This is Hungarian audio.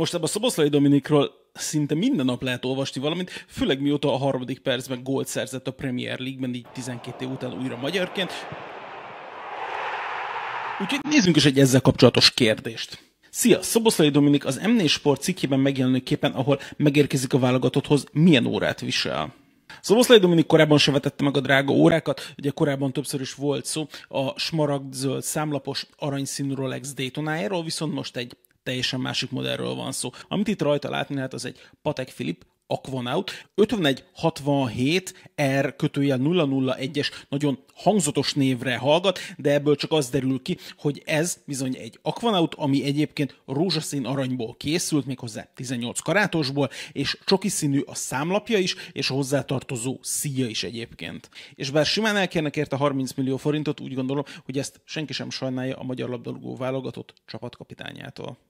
Most ebben a Szoboszlai Dominikról szinte minden nap lehet olvasni valamit, főleg mióta a harmadik percben gólt szerzett a Premier League-ben, így 12 év után újra magyarként. Úgyhogy nézzünk is egy ezzel kapcsolatos kérdést. Szia! Szoboszlai Dominik az m Sport cikkében megjelenő képen, ahol megérkezik a válogatotthoz, milyen órát visel? Szoboszlai Dominik korábban se vetette meg a drága órákat, ugye korábban többször is volt szó a smaragd-zöld számlapos aranyszínű Rolex Daytonájáról, viszont most egy teljesen másik modellről van szó. Amit itt rajta látni lehet, az egy Patek Philippe Aquanaut, 5467 R kötőjel 001-es nagyon hangzatos névre hallgat, de ebből csak az derül ki, hogy ez bizony egy Aquanaut, ami egyébként rózsaszín aranyból készült, méghozzá 18 karátosból, és csoki színű a számlapja is, és a hozzátartozó szíja is egyébként. És bár simán elkérnek érte 30 millió forintot, úgy gondolom, hogy ezt senki sem sajnálja a magyar labdarúgó válogatott csapatkapitányától.